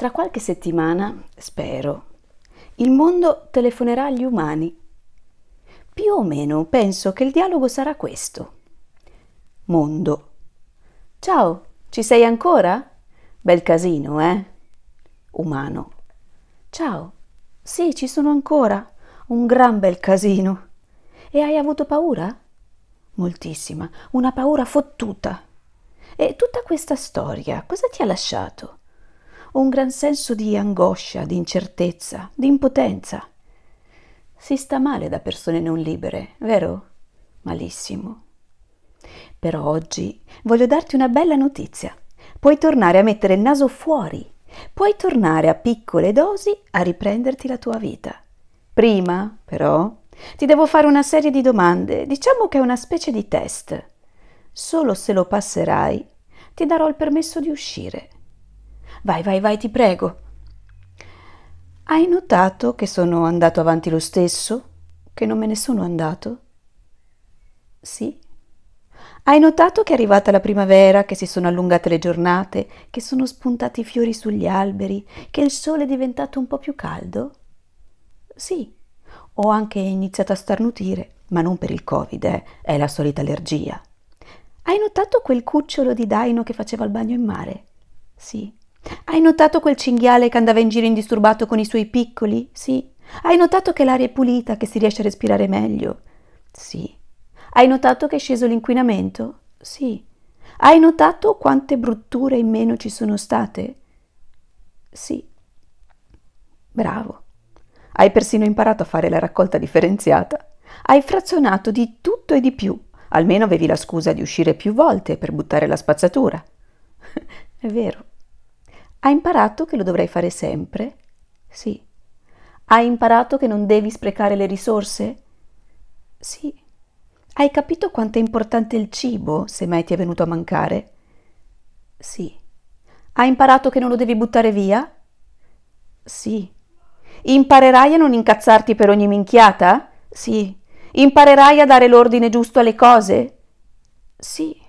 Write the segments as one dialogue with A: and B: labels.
A: Tra qualche settimana, spero, il mondo telefonerà agli umani. Più o meno penso che il dialogo sarà questo. Mondo. Ciao, ci sei ancora? Bel casino, eh? Umano. Ciao. Sì, ci sono ancora. Un gran bel casino. E hai avuto paura? Moltissima, una paura fottuta. E tutta questa storia cosa ti ha lasciato? un gran senso di angoscia, di incertezza, di impotenza. Si sta male da persone non libere, vero? Malissimo. Però oggi voglio darti una bella notizia. Puoi tornare a mettere il naso fuori, puoi tornare a piccole dosi a riprenderti la tua vita. Prima, però, ti devo fare una serie di domande, diciamo che è una specie di test. Solo se lo passerai ti darò il permesso di uscire. Vai, vai, vai, ti prego. Hai notato che sono andato avanti lo stesso? Che non me ne sono andato? Sì. Hai notato che è arrivata la primavera, che si sono allungate le giornate, che sono spuntati i fiori sugli alberi, che il sole è diventato un po' più caldo? Sì. Ho anche iniziato a starnutire, ma non per il Covid, eh. è la solita allergia. Hai notato quel cucciolo di daino che faceva il bagno in mare? Sì. Hai notato quel cinghiale che andava in giro indisturbato con i suoi piccoli? Sì. Hai notato che l'aria è pulita, che si riesce a respirare meglio? Sì. Hai notato che è sceso l'inquinamento? Sì. Hai notato quante brutture in meno ci sono state? Sì. Bravo. Hai persino imparato a fare la raccolta differenziata. Hai frazionato di tutto e di più. Almeno avevi la scusa di uscire più volte per buttare la spazzatura. È vero. Ha imparato che lo dovrai fare sempre? Sì. Hai imparato che non devi sprecare le risorse? Sì. Hai capito quanto è importante il cibo se mai ti è venuto a mancare? Sì. Hai imparato che non lo devi buttare via? Sì. Imparerai a non incazzarti per ogni minchiata? Sì. Imparerai a dare l'ordine giusto alle cose? Sì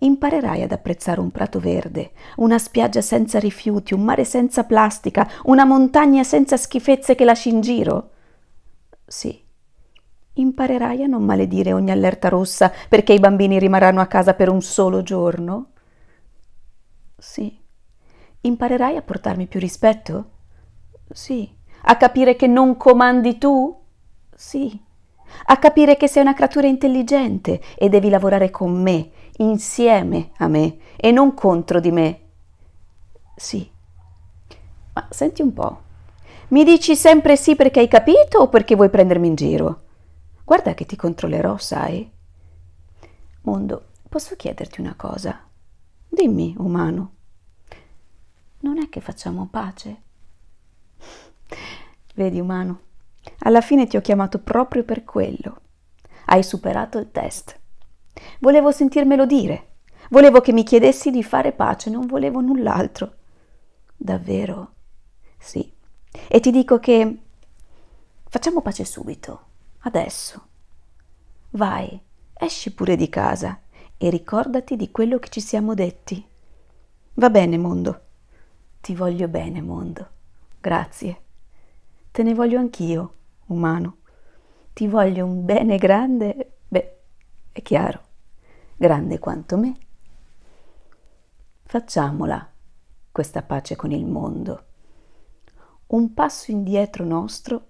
A: imparerai ad apprezzare un prato verde, una spiaggia senza rifiuti, un mare senza plastica, una montagna senza schifezze che lasci in giro. Sì, imparerai a non maledire ogni allerta rossa perché i bambini rimarranno a casa per un solo giorno. Sì, imparerai a portarmi più rispetto. Sì, a capire che non comandi tu. Sì a capire che sei una creatura intelligente e devi lavorare con me, insieme a me e non contro di me. Sì. Ma senti un po'. Mi dici sempre sì perché hai capito o perché vuoi prendermi in giro? Guarda che ti controllerò, sai? Mondo, posso chiederti una cosa? Dimmi, umano. Non è che facciamo pace? Vedi, umano, alla fine ti ho chiamato proprio per quello. Hai superato il test. Volevo sentirmelo dire. Volevo che mi chiedessi di fare pace, non volevo null'altro. Davvero? Sì. E ti dico che facciamo pace subito, adesso. Vai, esci pure di casa e ricordati di quello che ci siamo detti. Va bene, mondo. Ti voglio bene, mondo. Grazie. Te ne voglio anch'io umano. Ti voglio un bene grande, beh, è chiaro, grande quanto me. Facciamola questa pace con il mondo. Un passo indietro nostro,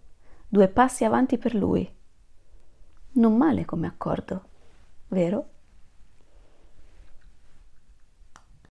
A: due passi avanti per lui. Non male come accordo, vero?